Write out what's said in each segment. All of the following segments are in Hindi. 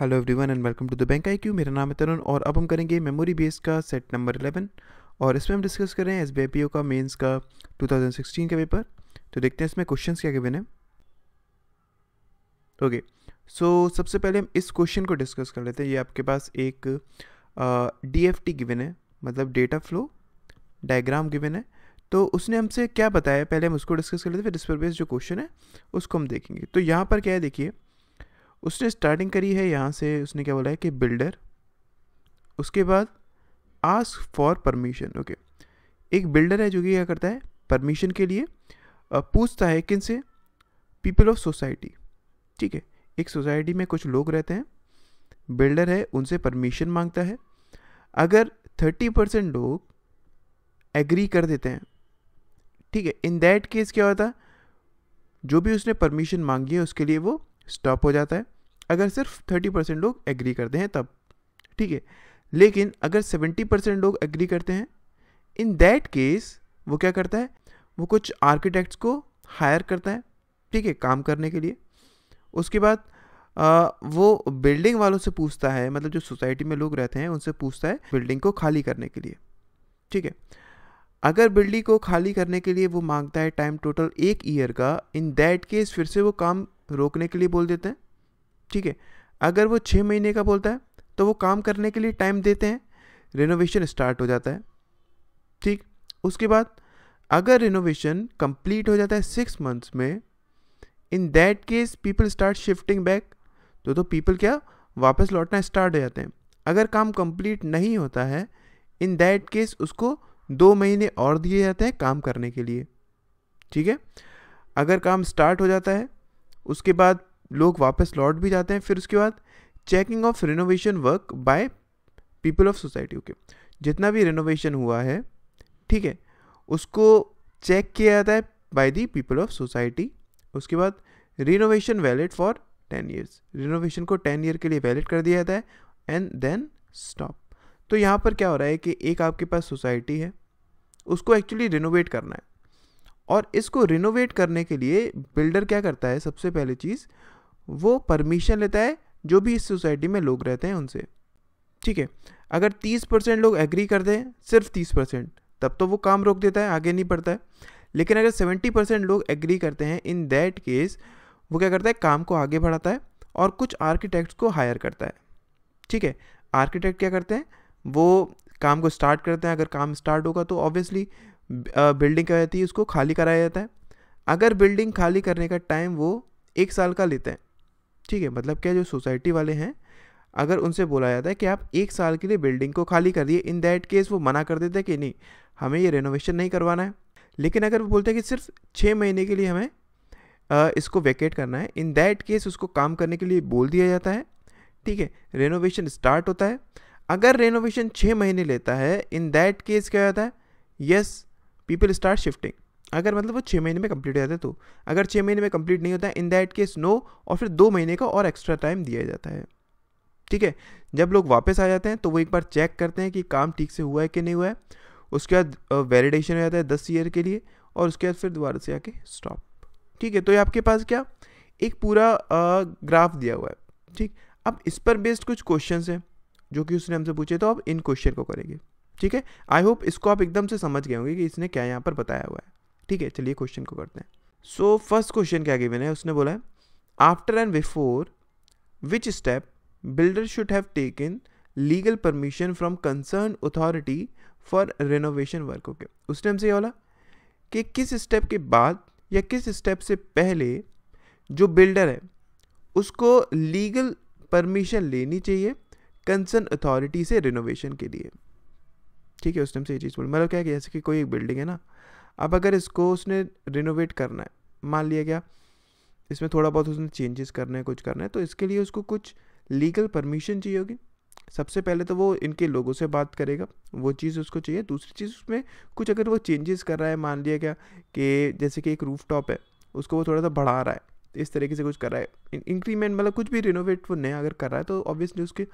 hello everyone and welcome to the bank I Q मेरा नाम है तरुण और अब हम करेंगे मेमोरी बेस का सेट नंबर 11 और इसमें हम डिस्कस कर रहे हैं एस बी का मेंस का 2016 का पेपर तो देखते हैं इसमें क्वेश्चंस क्या गिवन है ओके सो सबसे पहले हम इस क्वेश्चन को डिस्कस कर लेते हैं ये आपके पास एक डी एफ टी गिवन है मतलब डेटा फ्लो डायग्राम गिवन है तो उसने हमसे क्या बताया पहले हम उसको डिस्कस कर लेते हैं फिर इस पर बेस जो क्वेश्चन है उसको हम देखेंगे तो यहाँ पर क्या है देखिए उसने स्टार्टिंग करी है यहाँ से उसने क्या बोला है कि बिल्डर उसके बाद आस्क फॉर परमिशन ओके एक बिल्डर है जो कि क्या करता है परमिशन के लिए पूछता है किन से पीपल ऑफ सोसाइटी ठीक है एक सोसाइटी में कुछ लोग रहते हैं बिल्डर है उनसे परमिशन मांगता है अगर थर्टी परसेंट लोग एग्री कर देते हैं ठीक है इन दैट केस क्या होता है जो भी उसने परमिशन मांगी है उसके लिए वो स्टॉप हो जाता है अगर सिर्फ थर्टी परसेंट लोग एग्री करते हैं तब ठीक है लेकिन अगर सेवेंटी परसेंट लोग एग्री करते हैं इन दैट केस वो क्या करता है वो कुछ आर्किटेक्ट्स को हायर करता है ठीक है काम करने के लिए उसके बाद आ, वो बिल्डिंग वालों से पूछता है मतलब जो सोसाइटी में लोग रहते हैं उनसे पूछता है बिल्डिंग को खाली करने के लिए ठीक है अगर बिल्डिंग को खाली करने के लिए वो मांगता है टाइम टोटल एक ईयर का इन दैट केस फिर से वो काम रोकने के लिए बोल देते हैं ठीक है अगर वो छः महीने का बोलता है तो वो काम करने के लिए टाइम देते हैं रिनोवेशन स्टार्ट हो जाता है ठीक उसके बाद अगर रिनोवेशन कंप्लीट हो जाता है सिक्स मंथ्स में in that case people start shifting back तो तो पीपल क्या वापस लौटना स्टार्ट हो जाते हैं अगर काम कंप्लीट नहीं होता है इन दैट केस उसको दो महीने और दिए जाते हैं काम करने के लिए ठीक है अगर काम स्टार्ट हो जाता है उसके बाद लोग वापस लौट भी जाते हैं फिर उसके बाद checking of renovation work by people of society okay जितना भी रिनोवेशन हुआ है ठीक है उसको चेक किया जाता है by the people of society उसके बाद renovation valid for ten years renovation को टेन ईयर के लिए वैलिड कर दिया जाता है एंड देन स्टॉप तो यहाँ पर क्या हो रहा है कि एक आपके पास सोसाइटी है उसको एक्चुअली रिनोवेट करना है और इसको रिनोवेट करने के लिए बिल्डर क्या करता है सबसे पहले चीज़ वो परमिशन लेता है जो भी इस सोसाइटी में लोग रहते हैं उनसे ठीक है अगर तीस परसेंट लोग एग्री कर दें सिर्फ तीस परसेंट तब तो वो काम रोक देता है आगे नहीं बढ़ता है लेकिन अगर सेवेंटी परसेंट लोग एग्री करते हैं इन दैट केस वो क्या करता है काम को आगे बढ़ाता है और कुछ आर्किटेक्ट्स को हायर करता है ठीक है आर्किटेक्ट क्या करते हैं वो काम को स्टार्ट करते हैं अगर काम स्टार्ट होगा तो ऑब्वियसली बिल्डिंग क्या रहती है उसको खाली कराया जाता है अगर बिल्डिंग खाली करने का टाइम वो एक साल का लेते हैं ठीक है मतलब क्या जो सोसाइटी वाले हैं अगर उनसे बोला जाता है कि आप एक साल के लिए बिल्डिंग को खाली कर दिए इन दैट केस वो मना कर देते हैं कि नहीं हमें ये रेनोवेशन नहीं करवाना है लेकिन अगर वो बोलते हैं कि सिर्फ छः महीने के लिए हमें इसको वैकेट करना है इन दैट केस उसको काम करने के लिए बोल दिया जाता है ठीक है रेनोवेशन स्टार्ट होता है अगर रेनोवेशन छः महीने लेता है इन दैट केस क्या होता है यस पीपल स्टार्ट शिफ्टिंग अगर मतलब वो छः महीने में कंप्लीट हो जाता है तो अगर छः महीने में कंप्लीट नहीं होता है इन दैट केस नो और फिर दो महीने का और एक्स्ट्रा टाइम दिया जाता है ठीक है जब लोग वापस आ जाते हैं तो वो एक बार चेक करते हैं कि काम ठीक से हुआ है कि नहीं हुआ है उसके बाद वैलिडेशन हो जाता है दस ईयर के लिए और उसके बाद फिर दोबारा से आके स्टॉप ठीक है तो ये आपके पास क्या एक पूरा ग्राफ दिया हुआ है ठीक अब इस पर बेस्ड कुछ क्वेश्चन हैं जो कि उसने हमसे पूछे तो आप इन क्वेश्चन को करेंगे ठीक है आई होप इसको आप एकदम से समझ गए होंगे कि इसने क्या यहाँ पर बताया हुआ है ठीक है चलिए क्वेश्चन को करते हैं सो फर्स्ट क्वेश्चन क्या गिवन है उसने बोला है after and before which step builder should have taken legal permission from concern authority for renovation work okay उस टाइम से ये बोला कि किस स्टेप के बाद या किस स्टेप से पहले जो बिल्डर है उसको लीगल परमिशन लेनी चाहिए कंसर्न अथॉरिटी से रिनोवेशन के लिए ठीक है उस टाइम से ये चीज़ बोली मतलब क्या है जैसे कि कोई एक बिल्डिंग है ना अब अगर इसको उसने रिनोवेट करना है मान लिया गया इसमें थोड़ा बहुत उसने चेंजेस करना है कुछ करना है तो इसके लिए उसको कुछ लीगल परमिशन चाहिए होगी सबसे पहले तो वो इनके लोगों से बात करेगा वो चीज़ उसको चाहिए दूसरी चीज़ उसमें कुछ अगर वो चेंजेस कर रहा है मान लिया गया कि जैसे कि एक रूफ टॉप है उसको वो थोड़ा सा बढ़ा रहा है इस तरीके से कुछ कर रहा है इंक्रीमेंट मतलब कुछ भी रिनोवेट वो नया अगर कर रहा है तो ऑब्वियसली उसके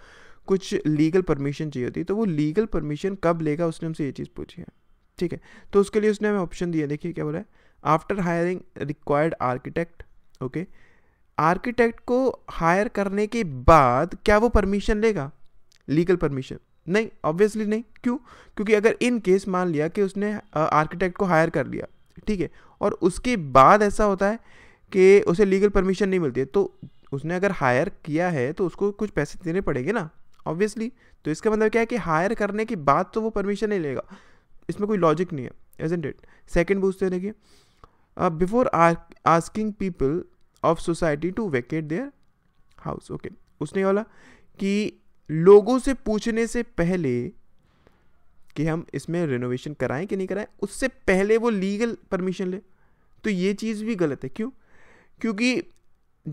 कुछ लीगल परमिशन चाहिए होती है तो वो लीगल परमिशन कब लेगा उसने हमसे ये चीज़ पूछी है ठीक है तो उसके लिए उसने हमें ऑप्शन दिया देखिए क्या बोला है after hiring required architect okay architect को हायर करने के बाद क्या वो परमिशन लेगा लीगल परमिशन नहीं ऑब्वियसली नहीं क्यों क्योंकि अगर इन केस मान लिया कि उसने आर्किटेक्ट को हायर कर लिया ठीक है और उसके बाद ऐसा होता है कि उसे लीगल परमिशन नहीं मिलती है तो उसने अगर हायर किया है तो उसको कुछ पैसे देने पड़ेंगे ना ऑब्वियसली तो इसका मतलब क्या है कि हायर करने के बाद तो वो परमिशन नहीं लेगा इसमें कोई लॉजिक नहीं है एजेंट इट सेकेंड पूछते हैं देखिए before asking people of society to vacate their house okay उसने बोला कि लोगों से पूछने से पहले कि हम इसमें रिनोवेशन कराएं कि नहीं कराएं उससे पहले वो लीगल परमिशन ले तो ये चीज़ भी गलत है क्यों क्योंकि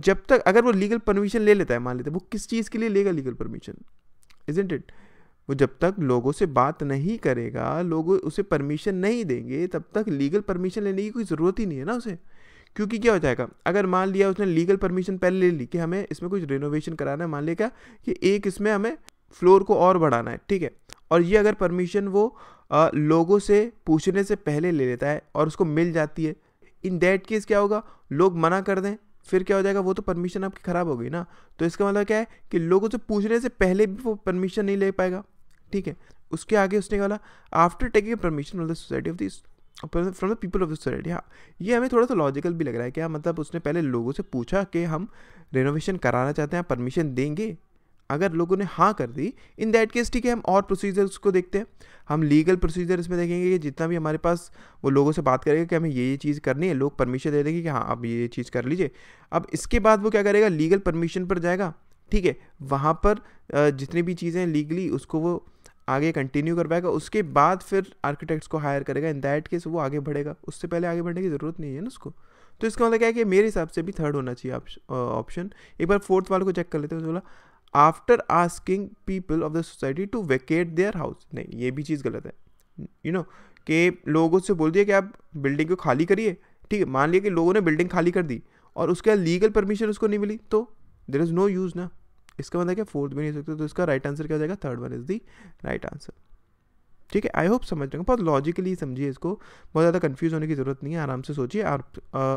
जब तक अगर वो लीगल परमिशन ले लेता है मान लेते वो किस चीज़ के लिए लेगा लीगल परमिशन इज इट वो जब तक लोगों से बात नहीं करेगा लोग उसे परमिशन नहीं देंगे तब तक लीगल परमिशन लेने की कोई ज़रूरत ही नहीं है ना उसे क्योंकि क्या हो जाएगा अगर मान लिया उसने लीगल परमिशन पहले ले ली कि हमें इसमें कुछ रिनोवेशन कराना है मान लिया क्या कि एक इसमें हमें फ्लोर को और बढ़ाना है ठीक है और ये अगर परमिशन वो आ, लोगों से पूछने से पहले ले लेता है और उसको मिल जाती है इन दैट केस क्या होगा लोग मना कर दें फिर क्या हो जाएगा वो तो परमिशन आपकी ख़राब हो गई ना तो इसका मतलब क्या है कि लोगों से पूछने से पहले भी वो परमिशन नहीं ले पाएगा ठीक है उसके आगे उसने बोला after taking permission from the society of this from the people of the society हाँ ये हमें थोड़ा सा लॉजिकल भी लग रहा है क्या हाँ, मतलब उसने पहले लोगों से पूछा कि हम रेनोवेशन कराना चाहते हैं परमिशन देंगे अगर लोगों ने हाँ कर दी इन दैट केस ठीक है हम और प्रोसीजर्स को देखते हैं हम लीगल प्रोसीजर इसमें देखेंगे कि जितना भी हमारे पास वो लोगों से बात करेगा कि हमें ये ये चीज़ करनी है लोग परमिशन दे देंगे कि हाँ आप ये ये चीज़ कर लीजिए अब इसके बाद वो क्या करेगा लीगल परमिशन पर जाएगा ठीक है वहाँ पर जितनी भी चीज़ें लीगली उसको वो आगे कंटिन्यू कर पाएगा उसके बाद फिर आर्किटेक्ट्स को हायर करेगा इन दैट केस वो आगे बढ़ेगा उससे पहले आगे बढ़ने की ज़रूरत नहीं है ना उसको तो इसका मतलब क्या है कि मेरे हिसाब से भी थर्ड होना चाहिए ऑप्शन एक बार फोर्थ वाले को चेक कर लेते हैं बोला after asking people of the society to vacate their house नहीं ये भी चीज़ गलत है यू नो कि लोगों से बोल दिया कि आप बिल्डिंग को खाली करिए ठीक है मान लिया कि लोगों ने बिल्डिंग खाली कर दी और उसके लीगल परमिशन उसको नहीं मिली तो देर इज़ नो यूज़ ना इसका मतलब क्या फोर्थ भी नहीं हो सकता तो इसका राइट आंसर क्या हो जाएगा third one is the right answer ठीक है आई होप समझ रहे बहुत लॉजिकली समझिए इसको बहुत ज़्यादा कन्फ्यूज होने की ज़रूरत नहीं है आराम से सोचिए आप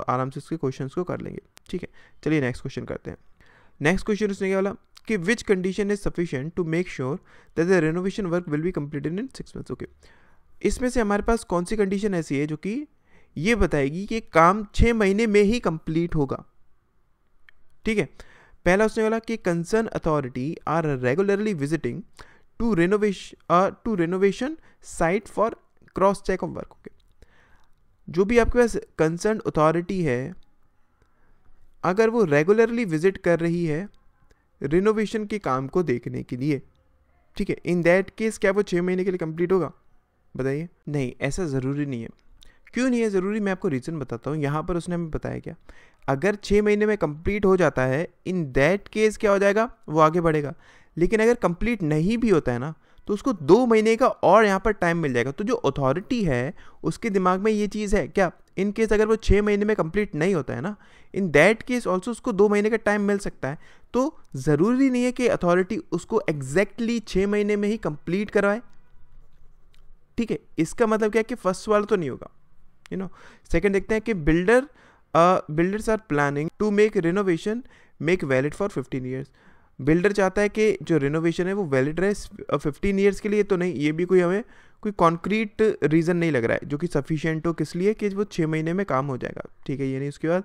आराम से इसके क्वेश्चन को कर लेंगे ठीक है चलिए नेक्स्ट क्वेश्चन करते हैं नेक्स्ट क्वेश्चन उसने क्या बोला कि which condition is sufficient to make sure that the renovation work will be completed in six months okay इसमें से हमारे पास कौन सी कंडीशन ऐसी है जो कि ये बताएगी कि काम छः महीने में ही कंप्लीट होगा ठीक है पहला उसने बोला कि concern authority are regularly visiting to renovation to renovation site for cross check of work okay जो भी आपके पास कंसर्न अथॉरिटी है अगर वो रेगुलरली विजिट कर रही है रिनोवेशन के काम को देखने के लिए ठीक है इन दैट केस क्या वो छः महीने के लिए कंप्लीट होगा बताइए नहीं ऐसा ज़रूरी नहीं है क्यों नहीं है ज़रूरी मैं आपको रीज़न बताता हूँ यहाँ पर उसने हमें बताया क्या अगर छः महीने में कंप्लीट हो जाता है इन दैट केस क्या हो जाएगा वो आगे बढ़ेगा लेकिन अगर कंप्लीट नहीं भी होता है ना तो उसको दो महीने का और यहाँ पर टाइम मिल जाएगा तो जो अथॉरिटी है उसके दिमाग में ये चीज़ है क्या इन केस अगर वो छः महीने में कंप्लीट नहीं होता है ना इन दैट केस ऑल्सो उसको दो महीने का टाइम मिल सकता है तो ज़रूरी नहीं है कि अथॉरिटी उसको एग्जैक्टली छः महीने में ही कंप्लीट करवाए ठीक है इसका मतलब क्या है कि फर्स्ट वाला तो नहीं होगा यू नो सेकेंड देखते हैं कि builder builders are planning to make renovation make valid for fifteen years builder चाहता है कि जो रिनोवेशन है वो वैलिड रहे फिफ्टीन uh, ईयर्स के लिए तो नहीं ये भी कोई हमें कोई कॉन्क्रीट रीज़न नहीं लग रहा है जो कि सफिशियंट हो किस लिए कि वो छः महीने में काम हो जाएगा ठीक है ये नहीं उसके बाद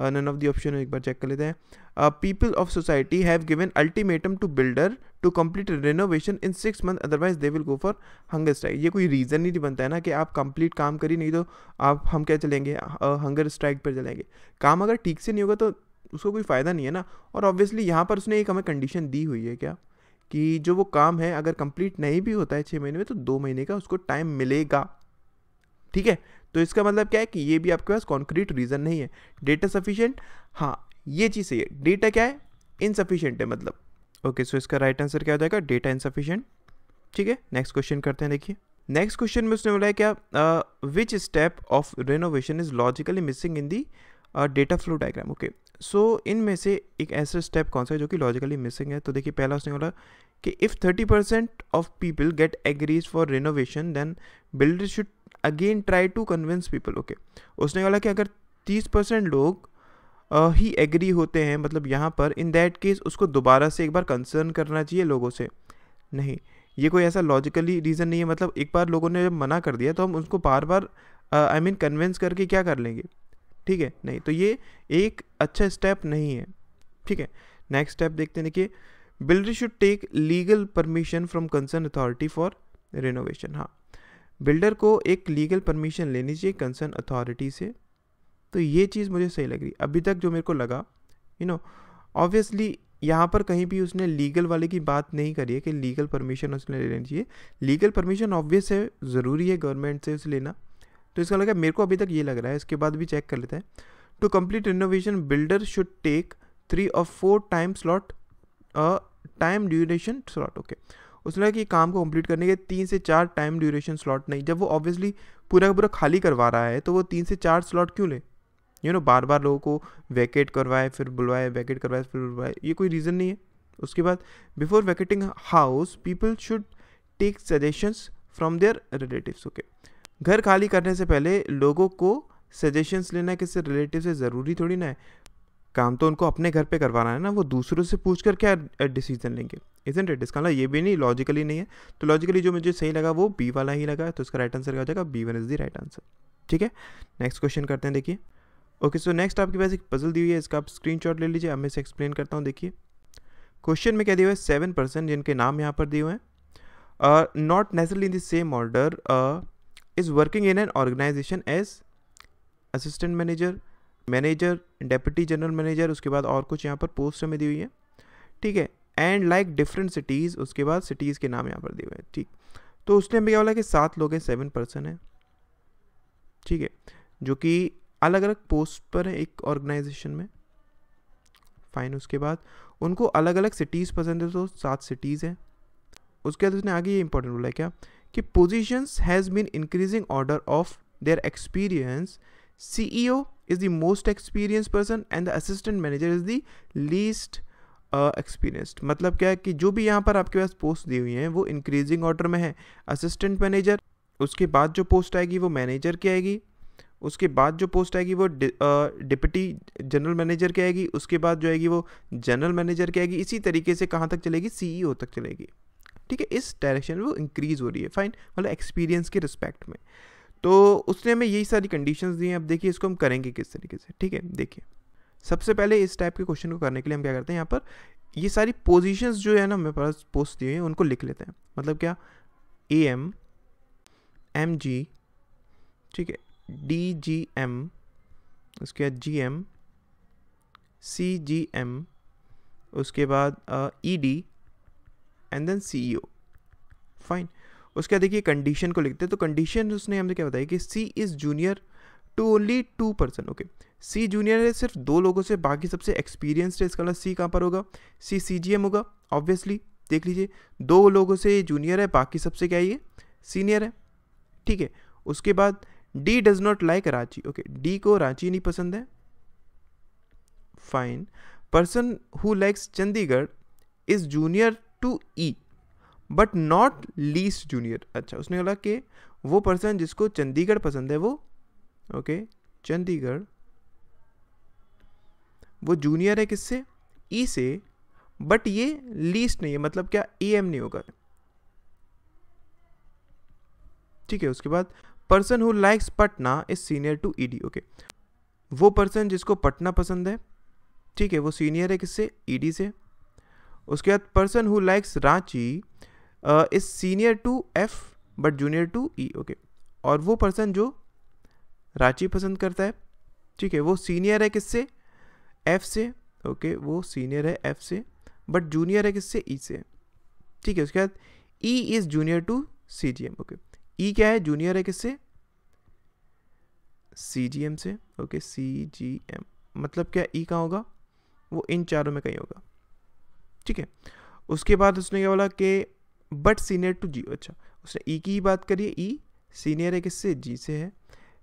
नन ऑफ दी ऑप्शन एक बार चेक कर लेते हैं people of society have given ultimatum to builder to complete renovation in six month otherwise they will go for hunger strike ये कोई रीज़न नहीं बनता है ना कि आप कंप्लीट काम करी नहीं तो आप हम क्या चलेंगे हंगर uh, स्ट्राइक पर चलेंगे काम अगर ठीक से नहीं होगा तो उसको कोई फ़ायदा नहीं है ना और ऑब्वियसली यहाँ पर उसने एक हमें कंडीशन दी हुई है क्या कि जो वो काम है अगर कंप्लीट नहीं भी होता है छः महीने में तो दो महीने का उसको टाइम मिलेगा ठीक है तो इसका मतलब क्या है कि ये भी आपके पास कॉन्क्रीट रीज़न नहीं है डेटा सफिशियंट हाँ ये चीज़ सही है डेटा क्या है इनसफिशियंट है मतलब ओके सो इसका राइट आंसर क्या हो जाएगा डेटा इनसफिशियंट ठीक है नेक्स्ट क्वेश्चन करते हैं देखिए नेक्स्ट क्वेश्चन में उसने बोला है क्या which step of renovation is logically missing in the data flow diagram okay so इनमें से एक ऐसा स्टेप कौन सा है जो कि लॉजिकली मिसिंग है तो देखिए पहला उसने बोला कि if thirty percent of people get agrees for renovation then builder should again try to convince people okay उसने बोला कि अगर तीस परसेंट लोग ही uh, एग्री होते हैं मतलब यहाँ पर इन दैट केस उसको दोबारा से एक बार कंसर्न करना चाहिए लोगों से नहीं ये कोई ऐसा लॉजिकली रीज़न नहीं है मतलब एक बार लोगों ने जब मना कर दिया तो हम उसको बार बार आई मीन कन्विंस करके क्या कर लेंगे ठीक है नहीं तो ये एक अच्छा स्टेप नहीं है ठीक है नेक्स्ट स्टेप देखते हैं देखिए builder should take legal permission from concern authority for renovation हाँ बिल्डर को एक लीगल परमिशन लेनी चाहिए कंसर्न अथॉरिटी से तो ये चीज़ मुझे सही लग रही अभी तक जो मेरे को लगा यू नो ऑब्वियसली यहाँ पर कहीं भी उसने लीगल वाले की बात नहीं करी है कि लीगल परमिशन उसने ले लेनी चाहिए लीगल परमिशन ऑब्वियस है ज़रूरी है गवर्नमेंट से उसे लेना तो इसका लगा मेरे को अभी तक ये लग रहा है इसके बाद भी चेक कर लेते हैं to complete renovation builder should take three और four time slot time duration slot okay उसने कहा कि काम को कंप्लीट करने के तीन से चार टाइम ड्यूरेशन स्लॉट नहीं जब वो ऑब्वियसली पूरा का पूरा खाली करवा रहा है तो वो तीन से चार स्लॉट क्यों ले यू नो बार बार लोगों को वैकेट करवाए फिर बुलवाए वैकेट करवाए फिर बुलवाए ये कोई रीज़न नहीं है उसके बाद before vacating house people should take suggestions from their relatives okay घर खाली करने से पहले लोगों को सजेशंस लेना किसी रिलेटिव से ज़रूरी थोड़ी ना है काम तो उनको अपने घर पे करवाना है ना वो दूसरों से पूछ कर क्या डिसीजन लेंगे इजेंट इट इसका मतलब ये भी नहीं लॉजिकली नहीं है तो लॉजिकली जो मुझे सही लगा वो बी वाला ही लगा तो इसका राइट आंसर क्या हो जाएगा B one is the right answer ठीक है नेक्स्ट क्वेश्चन करते हैं देखिए ओके सो नेक्स्ट आपके पास एक पजल दी हुई है इसका आप स्क्रीन ले लीजिए अब मैं इसे एक्सप्लेन करता हूँ देखिए क्वेश्चन में क्या दिया हुआ है सेवन पर्सन जिनके नाम यहाँ पर दिए हुए हैं not necessarily in the same order is working in an organization as assistant manager manager deputy general manager उसके बाद और कुछ यहाँ पर पोस्ट में दी हुई है ठीक है एंड लाइक डिफरेंट सिटीज़ उसके बाद सिटीज़ के नाम यहाँ पर दिए हुए हैं ठीक तो उसने हमें क्या बोला कि सात लोग हैं सेवन पर्सन है ठीक है जो कि अलग अलग पोस्ट पर है एक ऑर्गेनाइजेशन में फाइन उसके बाद उनको अलग अलग सिटीज़ पसंद है तो सात सिटीज़ हैं उसके बाद उसने आगे ये इंपॉर्टेंट बोला है क्या कि positions has been increasing order of their experience C E O is the most experience person and the assistant manager is the least experienced मतलब क्या है कि जो भी यहाँ पर आपके पास पोस्ट दी हुई हैं वो इंक्रीजिंग ऑर्डर में है असिस्टेंट मैनेजर उसके बाद जो पोस्ट आएगी वो मैनेजर की आएगी उसके बाद जो पोस्ट आएगी वो डिप्टी जनरल मैनेजर की आएगी उसके बाद जो आएगी वो जनरल मैनेजर की आएगी इसी तरीके से कहाँ तक चलेगी सी e तक चलेगी ठीक है इस डायरेक्शन में वो इंक्रीज़ हो रही है फाइन मतलब एक्सपीरियंस के रिस्पेक्ट में तो उसने हमें यही सारी कंडीशंस दी हैं अब देखिए इसको हम करेंगे किस तरीके से ठीक है देखिए सबसे पहले इस टाइप के क्वेश्चन को करने के लिए हम क्या करते हैं यहाँ पर ये सारी पोजिशन जो है ना मेरे पास पोस्ट दिए हैं उनको लिख लेते हैं मतलब क्या ए एम एम जी ठीक है डी जी एम उसके बाद G M C G M उसके बाद E D and then C O fine उसके बाद देखिए कंडीशन को लिखते हैं तो कंडीशन उसने हमने क्या बताया कि C is junior to only two person okay C junior है सिर्फ दो लोगों से बाकी सबसे एक्सपीरियंसड है इसका सी कहाँ पर होगा सी सी जी एम होगा ऑब्वियसली देख लीजिए दो लोगों से जूनियर है बाकी सबसे क्या ये सीनियर है ठीक है उसके बाद D does not like Ranchi okay D को रांची नहीं पसंद है fine person who likes Chandigarh is junior to E but not least junior अच्छा उसने बोला कि वो पर्सन जिसको चंडीगढ़ पसंद है वो ओके चंडीगढ़ वो जूनियर है किससे ई e से बट ये लीस्ट नहीं है मतलब क्या ए एम नहीं होगा ठीक है उसके बाद person who likes Patna is senior to E D okay वो पर्सन जिसको पटना पसंद है ठीक है वो सीनियर है किससे ईडी e से उसके बाद person who likes Ranchi is senior to F but junior to E okay और वो पर्सन जो रांची पसंद करता है ठीक है वो सीनियर है किससे एफ से ओके वो सीनियर है एफ से बट जूनियर है किससे ई e से ठीक है उसके बाद E is junior to C G M okay E क्या है जूनियर है किससे सी जी एम से ओके सी जी एम मतलब क्या ई e कहाँ होगा वो इन चारों में कहीं होगा ठीक है उसके बाद उसने क्या बोला कि बट सीनियर टू जी अच्छा उसने ई e की ही बात करी ई सीनियर है किससे जी से है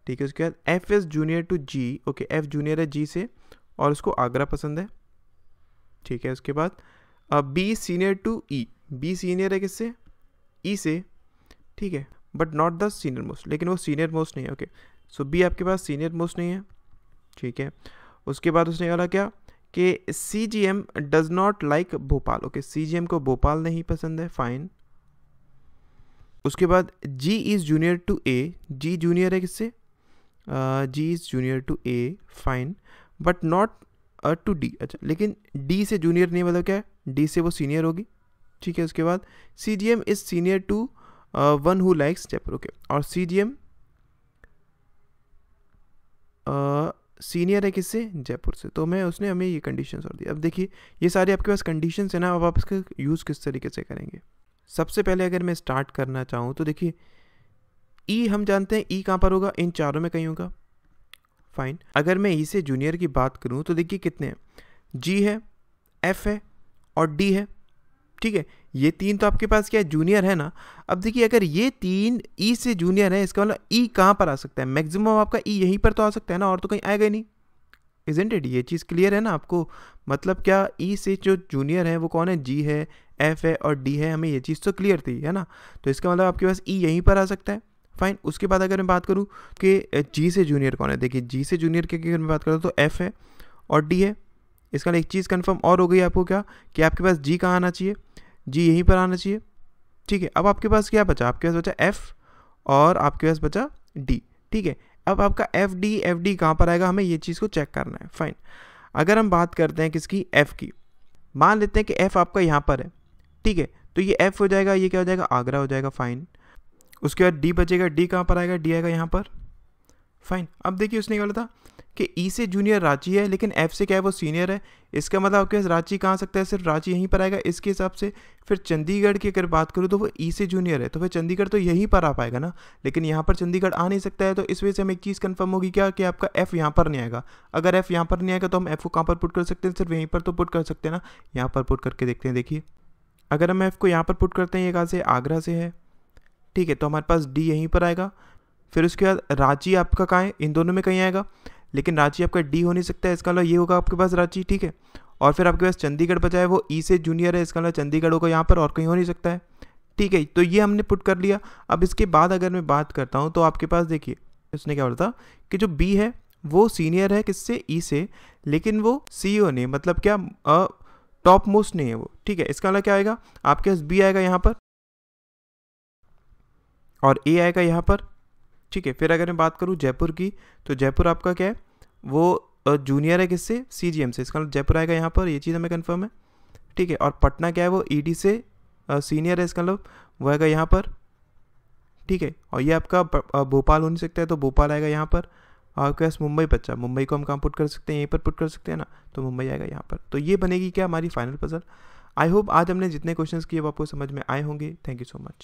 ठीक है उसके बाद F is junior to G okay F junior है जी से और उसको आगरा पसंद है ठीक है उसके बाद B senior to E B senior है किससे ई e से ठीक है but not the senior most लेकिन वो सीनियर मोस्ट नहीं है ओके सो बी आपके पास सीनियर मोस्ट नहीं है ठीक है उसके बाद उसने बोला क्या कि C G M does not like Bhopal okay C G M को भोपाल नहीं पसंद है फाइन उसके बाद G is junior to A G junior है किससे G uh, G is junior to A fine but not to D अच्छा लेकिन डी से जूनियर नहीं मतलब क्या है डी से वो सीनियर होगी ठीक है उसके बाद C G M is senior to one who likes Jaipur okay और सी जी एम सीनियर है किससे जयपुर से तो मैं उसने हमें ये कंडीशन और दी अब देखिए ये सारे आपके पास कंडीशन है ना अब आप इसका यूज़ किस तरीके से करेंगे सबसे पहले अगर मैं स्टार्ट करना चाहूँ तो देखिए ई e हम जानते हैं ई e कहाँ पर होगा इन चारों में कहीं होगा फाइन अगर मैं ई e से जूनियर की बात करूँ तो देखिए कितने हैं जी है एफ है और डी है ठीक है ये तीन तो आपके पास क्या है जूनियर है ना अब देखिए अगर ये तीन ई से जूनियर है इसका मतलब ई कहाँ पर आ सकता है मैक्सिमम आपका ई यहीं पर तो आ सकता है ना और तो कहीं आएगा ही नहीं इजेंट इट ये चीज़ क्लियर है ना आपको मतलब क्या ई से जो जूनियर है वो कौन है जी है एफ है और डी है हमें ये चीज़ तो क्लियर थी है ना तो इसका मतलब आपके पास ई यहीं पर आ सकता है फाइन उसके बाद अगर मैं बात करूँ कि जी से जूनियर कौन है देखिए जी से जूनियर की अगर मैं बात करूँ तो एफ़ है और डी है इसका एक चीज़ कंफर्म और हो गई आपको क्या कि आपके पास जी कहाँ आना चाहिए जी यहीं पर आना चाहिए ठीक है अब आपके पास क्या बचा आपके पास बचा एफ़ और आपके पास बचा डी ठीक है अब आपका एफ डी एफ डी कहाँ पर आएगा हमें ये चीज़ को चेक करना है फाइन अगर हम बात करते हैं किसकी एफ़ की मान लेते हैं कि एफ़ आपका यहाँ पर है ठीक है तो ये एफ़ हो जाएगा ये क्या हो जाएगा आगरा हो जाएगा फाइन उसके बाद डी बचेगा डी कहाँ पर आएगा डी आएगा यहाँ पर फाइन अब देखिए उसने क्या बोला था कि ई e से जूनियर रांची है लेकिन एफ से क्या है वो सीनियर है इसका मतलब आपके पास रांची कहाँ सकता है सिर्फ रांची यहीं पर आएगा इसके हिसाब से फिर चंडीगढ़ की अगर बात करूँ तो वो ई e से जूनियर है तो फिर चंडीगढ़ तो यहीं पर आ पाएगा ना लेकिन यहाँ पर चंडीगढ़ आ नहीं सकता है तो इस वजह से हम एक चीज़ कन्फर्म होगी क्या कि आपका एफ़ यहाँ पर नहीं आएगा अगर एफ़ यहाँ पर नहीं आएगा तो हम एफ़ को कहाँ पर पुट कर सकते हैं सिर्फ यहीं पर तो पुट कर सकते हैं ना यहाँ पर पुट करके देखते हैं देखिए अगर हम एफ़ को यहाँ पर पुट करते हैं ये कहाँ से आगरा से है ठीक है तो हमारे पास डी यहीं पर आएगा फिर उसके बाद रांची आपका कहाँ है इन दोनों में कहीं आएगा लेकिन रांची आपका डी हो नहीं सकता है इसका अलावा मतलब ये होगा आपके पास रांची ठीक है और फिर आपके पास चंडीगढ़ बचा है वो ई e से जूनियर है इसका अलावा मतलब चंडीगढ़ होगा यहाँ पर और कहीं हो नहीं सकता है ठीक है तो ये हमने पुट कर लिया अब इसके बाद अगर मैं बात करता हूँ तो आपके पास देखिए उसने क्या बोला था कि जो बी है वो सीनियर है किससे ई e से लेकिन वो सी e नहीं मतलब क्या टॉप मोस्ट नहीं है वो ठीक है इसका अलावा मतलब क्या आएगा आपके पास बी आएगा यहाँ पर और ए आएगा यहाँ पर ठीक है फिर अगर मैं बात करूँ जयपुर की तो जयपुर आपका क्या है वो जूनियर है किससे सी जी एम से इसका मतलब जयपुर आएगा यहाँ पर ये चीज़ हमें कन्फर्म है ठीक है और पटना क्या है वो ई e डी से सीनियर है इसका मतलब वो आएगा यहाँ पर ठीक है और ये आपका भोपाल हो नहीं सकता है तो भोपाल आएगा यहाँ पर आपके पास मुंबई बच्चा मुंबई को हम कहाँ पुट कर सकते हैं यहीं पर पुट कर सकते हैं ना तो मुंबई आएगा यहाँ पर तो ये बनेगी क्या हमारी फाइनल पजल आई होप आज हमने जितने क्वेश्चंस किए वो आपको समझ में आए होंगे थैंक यू सो मच